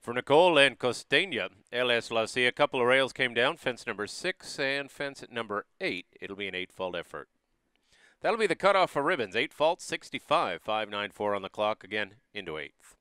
For Nicole and Costania, LS La a couple of rails came down, fence number six and fence number eight. It'll be an eight fault effort. That'll be the cutoff for ribbons. Eight faults, 65, 594 on the clock. Again, into eighth.